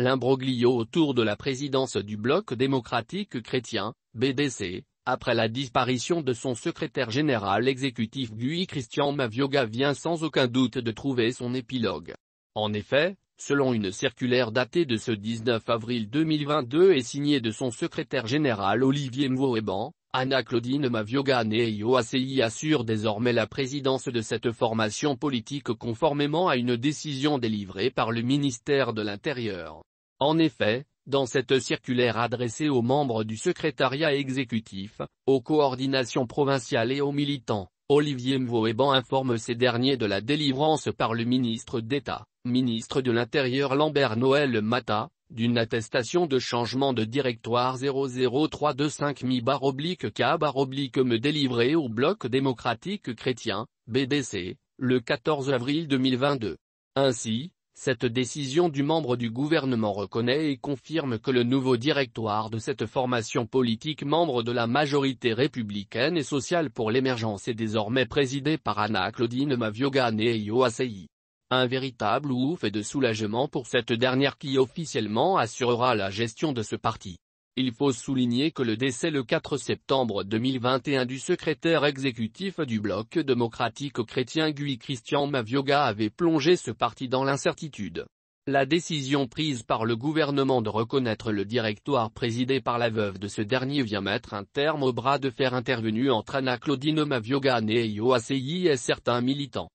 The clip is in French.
L'imbroglio autour de la présidence du Bloc démocratique chrétien, BDC, après la disparition de son secrétaire général exécutif Guy Christian Mavioga vient sans aucun doute de trouver son épilogue. En effet, selon une circulaire datée de ce 19 avril 2022 et signée de son secrétaire général Olivier Mouéban, Anna-Claudine Mavioga et IOACI assure désormais la présidence de cette formation politique conformément à une décision délivrée par le ministère de l'Intérieur. En effet, dans cette circulaire adressée aux membres du secrétariat exécutif, aux coordinations provinciales et aux militants, Olivier Mvouéban informe ces derniers de la délivrance par le ministre d'État, ministre de l'Intérieur Lambert Noël Mata, d'une attestation de changement de directoire 00325 mi oblique k oblique me délivrée au Bloc démocratique chrétien, BDC, le 14 avril 2022. Ainsi, cette décision du membre du gouvernement reconnaît et confirme que le nouveau directoire de cette formation politique membre de la majorité républicaine et sociale pour l'émergence est désormais présidé par Anna-Claudine Maviogane et Yoasei. Un véritable ouf et de soulagement pour cette dernière qui officiellement assurera la gestion de ce parti. Il faut souligner que le décès le 4 septembre 2021 du secrétaire exécutif du bloc démocratique-chrétien Guy Christian Mavioga avait plongé ce parti dans l'incertitude. La décision prise par le gouvernement de reconnaître le directoire présidé par la veuve de ce dernier vient mettre un terme au bras de fer intervenu entre Anna Claudine Mavioga et Yoasei et certains militants.